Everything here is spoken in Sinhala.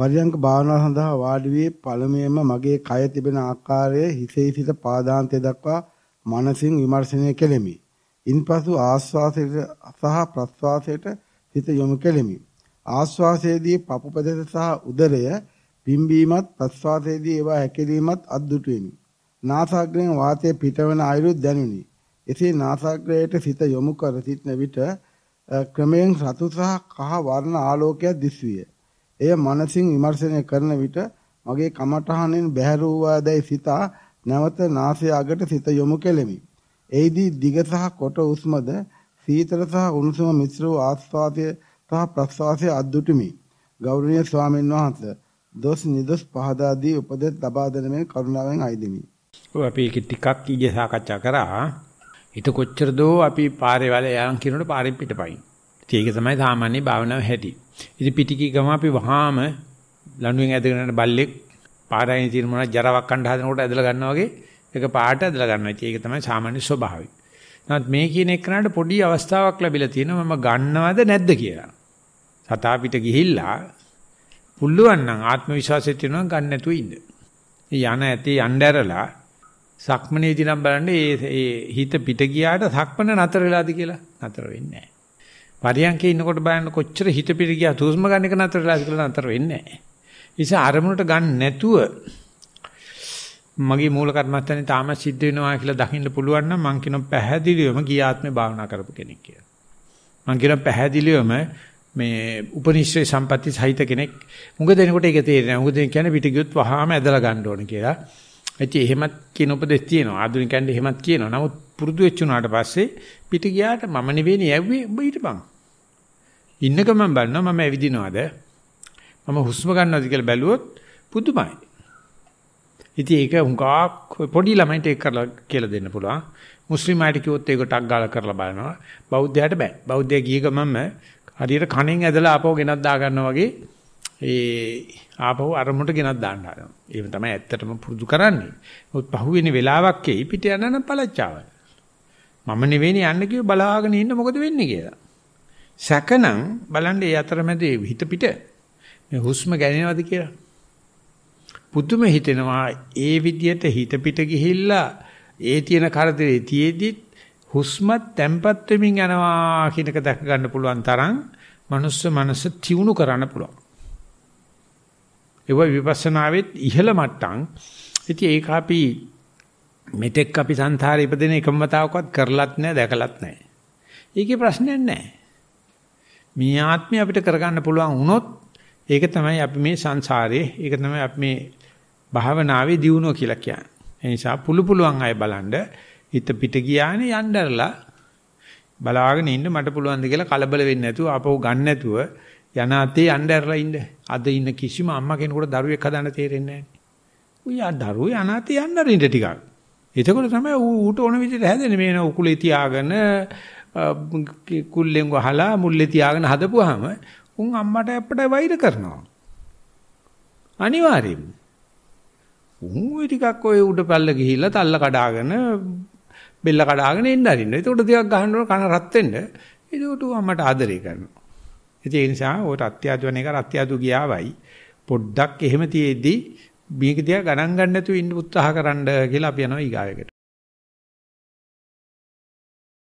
පරියංක භාවනාව සඳහා වාඩි වී පළමුවෙන්ම මගේ කය තිබෙන ආකාරයේ හිසේ සිට පාදාන්තය දක්වා මනසින් විමර්ශනය කෙලෙමි. ඉන්පසු ආස්වාසයට සහ ප්‍රස්වාසයට හිත යොමු කෙලෙමි. ආස්වාසයේදී පපු ප්‍රදේශ සහ උදරය පිම්බීමත් ප්‍රස්වාසයේදී ඒවා හැකිලීමත් අද්දුටු වෙමි. නාසාග්‍රයෙන් වාතය පිටවන අයුරුත් දැනුනි. එසේ නාසාග්‍රයට සිත යොමු කර සිටන විට ක්‍රමයෙන් රතු සහ කහ වර්ණ ආලෝකයක් දිස්විය. එය මනසින් විමර්ශනය කරන විට මගේ කමඨහනෙන් බැහැර වූවාදයි සිතා නැවත නාසය අගට සිත යොමු කෙලෙමි. එෙහිදී දිග සහ කොට උස්මද සීතල සහ උණුසුම මිශ්‍ර වූ ආස්වාදය සහ ප්‍රස්වාසය අද්දුටුමි. ගෞරවනීය ස්වාමීන් වහන්සේ දොස් නිදොස් පහදා දී උපදෙස් ලබා දෙන මේ කරුණාවෙන් අයදිමි. ඔය අපි ඒක ටිකක් ඊයේ සාකච්ඡා කරා. හිත කොච්චරදෝ අපි පාරේ වල යාම් කියනකොට පාරෙන් පිටපයින්. ඉතින් ඒක තමයි සාමාන්‍ය භාවනාව හැටි. ඉතින් පිටිකී ගම අපි වහාම ලණුවෙන් ඇදගෙන යන බල්ලෙක් පාරායින් තියෙන මොනවා ජරාවක් කණ්ඩ හදනකොට ඇදලා ගන්නවා වගේ ඒක පාට ඇදලා ගන්නවා. ඉතින් ඒක තමයි සාමාන්‍ය ස්වභාවය. නමුත් මේ කියන එකනට පොඩි අවස්ථාවක් ලැබිලා තියෙනවා මම ගන්නවද නැද්ද කියලා. සතා පිට ගිහිල්ලා පුළුවන් නම් ආත්ම විශ්වාසය තියෙනවා ගන්න නැතුව ඉන්න. යන ඇති යන්න ඇරලා සක්මනේදී නම් බලන්න ඒ හිත පිට ගියාට සක්මන නතර වෙලාද කියලා නතර වෙන්නේ නැහැ. පරියන්කේ ඉන්නකොට බලන්න කොච්චර හිත පිට ගියා තුස්ම ගන්න එක නතරලා කියලා නතර වෙන්නේ නැහැ. නිසා අරමුණට ගන්න නැතුව මගේ මූල කර්මස්ථානේ තාම සිද්ධ වෙනවා කියලා දකින්න පුළුවන් නම් මං කියනවා පැහැදිලිවම ගිය ආත්මේ භාවනා කරපු කෙනෙක් කියලා. මං කියනවා පැහැදිලිවම මේ උපනිශ්‍රේ සම්පatti සහිත කෙනෙක් මුග දෙනකොට ඒක තේරෙනවා. මුග දෙන කියන්නේ පිට ගියොත් වහාම ඇදලා ගන්න ඕන කියලා. ඉතින් එහෙමත් කියන උපදෙස් තියෙනවා. ආධුනිකයන්ට එහෙමත් කියනවා. නමුත් පුරුදු වෙච්ච උනාට පස්සේ පිට ගියාට මම නෙවෙයි යැව්වේ ඔබ හිටපන්. ඉන්න ගමන් බලනවා මම ඇවිදිනවද? මම හුස්ම ගන්නවද කියලා බැලුවොත් පුදුමයි. ඉතින් ඒක හුඟක් පොඩි ළමයින්ට ඒක කරලා කියලා දෙන්න පුළුවන්. මුස්ලිම් අයට කිව්වොත් ඒක ටක් ගාලා කරලා බලනවා. බෞද්ධයාට බෑ. බෞද්ධයා ගිය ගමන්ම හරියට කණෙන් ඇදලා ආපහු ගෙනත් දා ගන්නවා වගේ ඒ ආපහු අරමුණට ගෙනත් දාන්න හදනවා. ඒක තමයි ඇත්තටම පුරුදු කරන්නේ. මොකද පහුවෙන වෙලාවක් එයි පිට යන නම් පළච්චාවයි. මම නෙවෙයි යන්න කිව්ව බලාගෙන ඉන්න මොකද වෙන්නේ කියලා. සැකනම් බලන්න ඒ අතරමැදේ හිත පිට මේ හුස්ම ගන්නවද කියලා. පුදුම හිතෙනවා ඒ විදියට හිත පිට ගිහිල්ලා ඒ තියෙන කරදරේ තියේදිත් හුස්මත් තැම්පත් වෙමින් යනවා කියනක දැක ගන්න පුළුවන් තරම් මනුස්ස මනස තියුණු කරන්න පුළුවන්. ඒ වගේ විපස්සනාවෙත් ඉහළ මට්ටම්. ඉතින් ඒක අපි මෙතෙක් අපි සංසාරේ ඉපදෙන එකම වතාවකවත් කරලත් නැහැ දැකලත් නැහැ. ඒකේ ප්‍රශ්නයක් නැහැ. මේ ආත්මය අපිට කරගන්න පුළුවන් වුණොත් ඒක තමයි අපි මේ සංසාරේ ඒක තමයි අපි මේ භාවනාවේ දියුණුව කියලා කියන්නේ. ඒ නිසා පුළු පුළුවන් අය බලන්න හිත පිට ගියානේ යnderලා බලාගෙන ඉන්න මට පුළුවන් ද කියලා කලබල වෙන්නේ නැතුව ආපහු ගන්න නැතුව යන අතේ යnderලා ඉන්න. අද ඉන්න කිසිම අම්මා කෙනෙකුට දරුවෙක් හදන්න තේරෙන්නේ නැහැ. උයා දරුවෝ යන අතේ යnderින්ද ටිකක්. එතකොට තමයි ඌට ඕන විදිහට හැදෙන්නේ මේ උකුලේ තියාගෙන කුල්ලෙන් ගහලා මුල්ලේ තියාගෙන හදපුවාම උන් අම්මට අප්පට වෛර කරනවා. අනිවාර්යයෙන්ම. උන් ওই ටිකක් ඔය උඩ පැල්ල ගිහිල්ලා තල්ල කඩාගෙන බෙල්ල කඩාගෙන එන්න අරින්න. ඒකට ටිකක් ගහන්න ඕන කන රත් වෙන්න. ඒකට අම්මට ආදරය කරනවා. ඒ නිසා ඔය අත්‍යාදුවන එක අත්‍යාදු ගියාවයි පොඩ්ඩක් එහෙම තියේදී මේක දිහා ගණන් ගන්න නැතුව ඉන්න උත්සාහ කරන්න කියලා අපි යනවා ඊගාවෙකට.